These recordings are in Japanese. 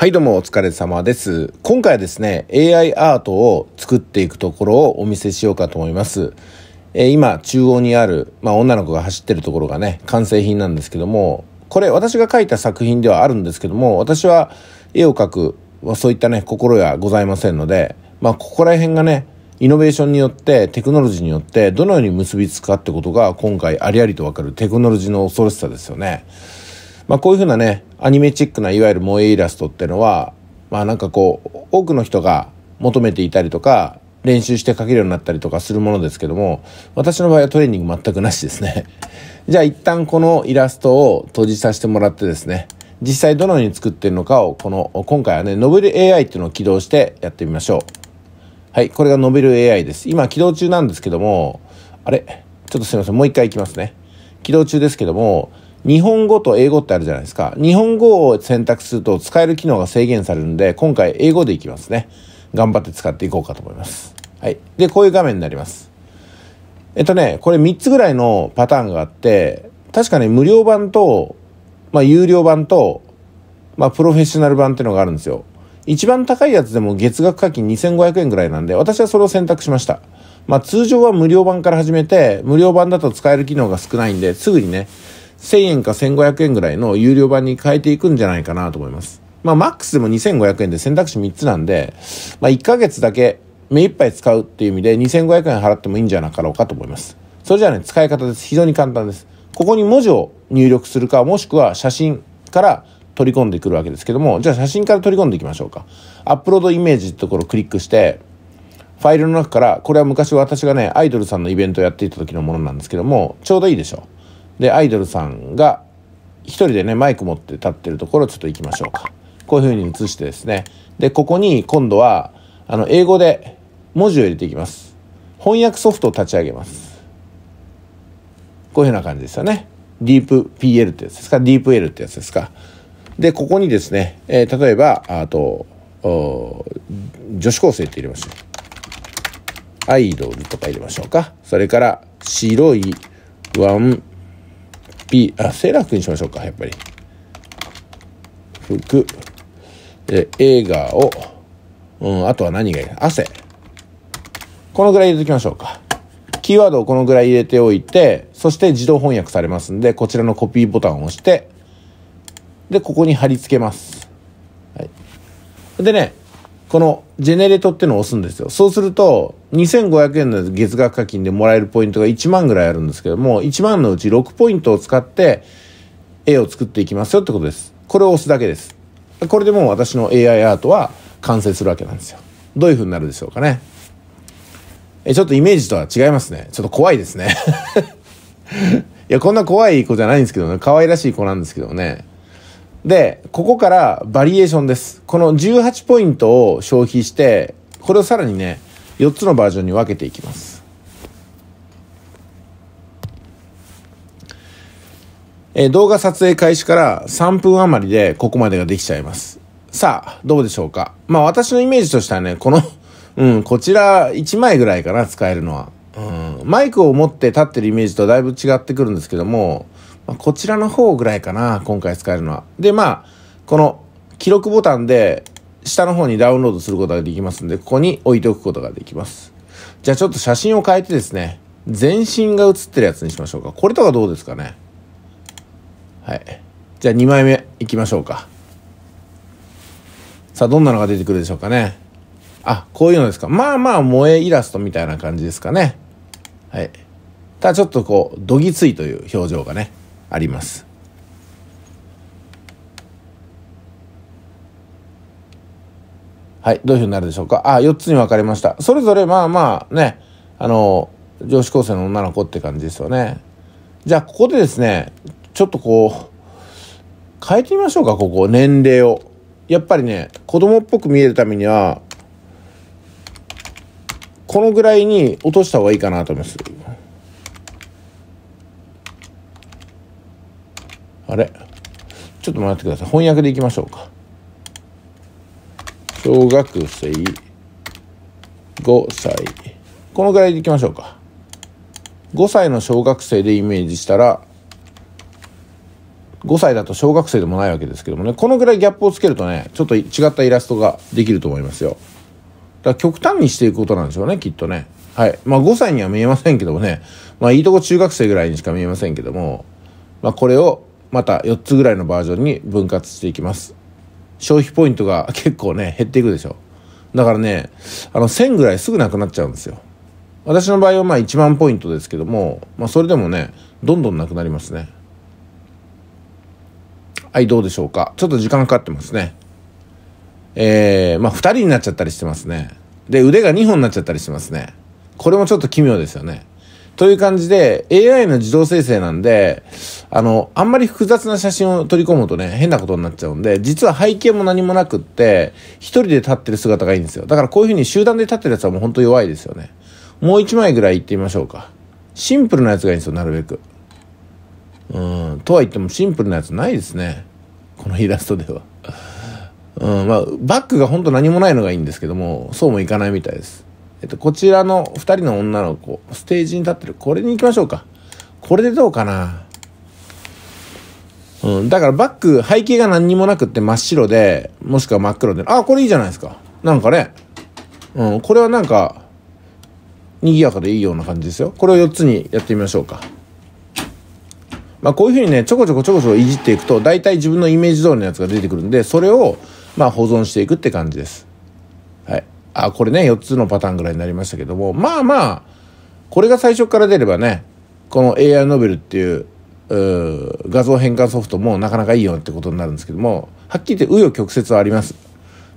はいどうもお疲れ様です。今回はですね、AI アートを作っていくところをお見せしようかと思います。えー、今、中央にある、まあ、女の子が走ってるところがね、完成品なんですけども、これ私が描いた作品ではあるんですけども、私は絵を描く、まあ、そういったね、心やございませんので、まあ、ここら辺がね、イノベーションによって、テクノロジーによって、どのように結びつくかってことが、今回ありありとわかるテクノロジーの恐ろしさですよね。まあ、こういうふうなねアニメチックないわゆる萌えイラストっていうのはまあなんかこう多くの人が求めていたりとか練習して描けるようになったりとかするものですけども私の場合はトレーニング全くなしですね じゃあ一旦このイラストを閉じさせてもらってですね実際どのように作ってるのかをこの今回はねノベル AI っていうのを起動してやってみましょうはいこれがノベル AI です今起動中なんですけどもあれちょっとすいませんもう一回いきますね起動中ですけども日本語と英語ってあるじゃないですか。日本語を選択すると使える機能が制限されるんで、今回英語でいきますね。頑張って使っていこうかと思います。はい。で、こういう画面になります。えっとね、これ3つぐらいのパターンがあって、確かね、無料版と、まあ、有料版と、まあ、プロフェッショナル版っていうのがあるんですよ。一番高いやつでも月額課金2500円ぐらいなんで、私はそれを選択しました。まあ、通常は無料版から始めて、無料版だと使える機能が少ないんで、すぐにね、1000円か1500円ぐらいの有料版に変えていくんじゃないかなと思います。まあ、マックスでも2500円で選択肢3つなんで、まあ、1ヶ月だけ目いっぱい使うっていう意味で2500円払ってもいいんじゃなかろうかと思います。それじゃあね、使い方です。非常に簡単です。ここに文字を入力するか、もしくは写真から取り込んでくるわけですけども、じゃあ写真から取り込んでいきましょうか。アップロードイメージってところをクリックして、ファイルの中から、これは昔私がね、アイドルさんのイベントをやっていた時のものなんですけども、ちょうどいいでしょう。でアイドルさんが一人でねマイク持って立ってるところちょっと行きましょうかこういうふうに映してですねでここに今度はあの英語で文字を入れていきます翻訳ソフトを立ち上げますこういうふうな感じですよねディープ PL ってやつですかディープ L ってやつですかでここにですね、えー、例えばあと女子高生って入れましょうアイドルとか入れましょうかそれから白いワン P ー、あ、セラクにしましょうか、やっぱり。服。で、映画を、うん、あとは何がいい汗。このぐらい入れておきましょうか。キーワードをこのぐらい入れておいて、そして自動翻訳されますんで、こちらのコピーボタンを押して、で、ここに貼り付けます。はい。でね、このジェネレートってのを押すんですよ。そうすると、2500円の月額課金でもらえるポイントが1万ぐらいあるんですけども、1万のうち6ポイントを使って絵を作っていきますよってことです。これを押すだけです。これでもう私の AI アートは完成するわけなんですよ。どういう風になるでしょうかね。え、ちょっとイメージとは違いますね。ちょっと怖いですね。いや、こんな怖い子じゃないんですけどね。可愛らしい子なんですけどね。で、ここからバリエーションです。この18ポイントを消費して、これをさらにね、4つのバージョンに分けていきます。え動画撮影開始から3分余りでここまでができちゃいます。さあ、どうでしょうか。まあ私のイメージとしてはね、このうん、こちら1枚ぐらいかな、使えるのは。うん、マイクを持って立ってるイメージとだいぶ違ってくるんですけども、まあ、こちらの方ぐらいかな、今回使えるのは。で、まあ、この記録ボタンで下の方にダウンロードすることができますんで、ここに置いておくことができます。じゃあちょっと写真を変えてですね、全身が写ってるやつにしましょうか。これとかどうですかね。はい。じゃあ2枚目いきましょうか。さあ、どんなのが出てくるでしょうかね。あ、こういうのですか。まあまあ、萌えイラストみたいな感じですかね。はい。ただちょっとこう、どぎついという表情がね、あります。はい、どういうふうになるでしょうか。あ、4つに分かれました。それぞれまあまあね、あの、女子高生の女の子って感じですよね。じゃあ、ここでですね、ちょっとこう、変えてみましょうか、ここ、年齢を。やっぱりね、子供っぽく見えるためには、このぐらいに落とした方がいいかなと思います。あれちょっと待ってください。翻訳でいきましょうか。小学生5歳。このぐらいでいきましょうか。5歳の小学生でイメージしたら、5歳だと小学生でもないわけですけどもね、このぐらいギャップをつけるとね、ちょっと違ったイラストができると思いますよ。だから極端にしていくことなんでしょうね、きっとね。はい。まあ5歳には見えませんけどもね、まあいいとこ中学生ぐらいにしか見えませんけども、まあこれをまた4つぐらいのバージョンに分割していきます消費ポイントが 結構ね減っていくでしょだからねあの1000ぐらいすぐなくなっちゃうんですよ私の場合はまあ1万ポイントですけども、まあ、それでもねどんどんなくなりますねはいどうでしょうかちょっと時間かかってますねえー、まあ2人になっちゃったりしてますねで腕が2本になっちゃったりしてますねこれもちょっと奇妙ですよねという感じで、AI の自動生成なんで、あの、あんまり複雑な写真を取り込むとね、変なことになっちゃうんで、実は背景も何もなくって、一人で立ってる姿がいいんですよ。だからこういう風に集団で立ってるやつはもうほんと弱いですよね。もう一枚ぐらいいってみましょうか。シンプルなやつがいいんですよ、なるべく。うん、とは言ってもシンプルなやつないですね。このイラストでは。うん、まあ、バックがほんと何もないのがいいんですけども、そうもいかないみたいです。えっと、こちらの2人の女の子、ステージに立ってる。これに行きましょうか。これでどうかな。うん、だからバック、背景が何にもなくって真っ白で、もしくは真っ黒で、あ、これいいじゃないですか。なんかね、うん、これはなんか、賑やかでいいような感じですよ。これを4つにやってみましょうか。まあこういうふうにね、ちょこちょこちょこちょこいじっていくと、大体自分のイメージ通りのやつが出てくるんで、それを、まあ保存していくって感じです。あこれね4つのパターンぐらいになりましたけどもまあまあこれが最初から出ればねこの AI ノベルっていう画像変換ソフトもなかなかいいよってことになるんですけどもはっきり言って紆余曲折はあります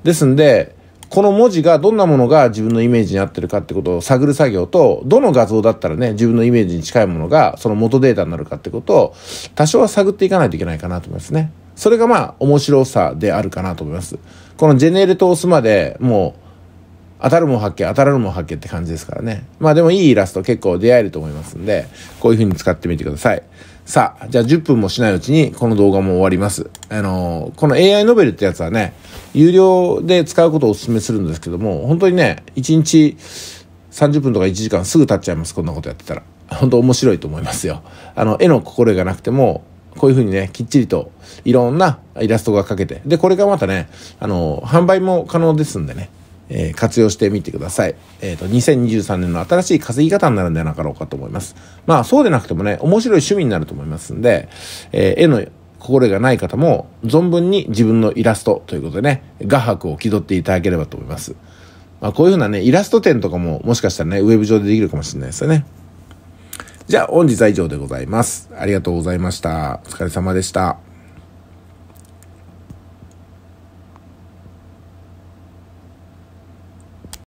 ですんでこの文字がどんなものが自分のイメージに合ってるかってことを探る作業とどの画像だったらね自分のイメージに近いものがその元データになるかってことを多少は探っていかないといけないかなと思いますねそれがまあ面白さであるかなと思いますこのジェネレートを押すまでもう当たるも発見、当たらぬも発見って感じですからね。まあでもいいイラスト結構出会えると思いますんで、こういう風に使ってみてください。さあ、じゃあ10分もしないうちにこの動画も終わります。あのー、この AI ノベルってやつはね、有料で使うことをお勧めするんですけども、本当にね、1日30分とか1時間すぐ経っちゃいます、こんなことやってたら。本当面白いと思いますよ。あの、絵の心得がなくても、こういうふうにね、きっちりといろんなイラストが描けて、で、これがまたね、あのー、販売も可能ですんでね、えー、活用してみてください。えっ、ー、と、2023年の新しい稼ぎ方になるんじゃなかろうかと思います。まあ、そうでなくてもね、面白い趣味になると思いますんで、えー、絵の心がない方も、存分に自分のイラストということでね、画伯を気取っていただければと思います。まあ、こういうふうなね、イラスト展とかも、もしかしたらね、ウェブ上でできるかもしれないですよね。じゃあ、本日は以上でございます。ありがとうございました。お疲れ様でした。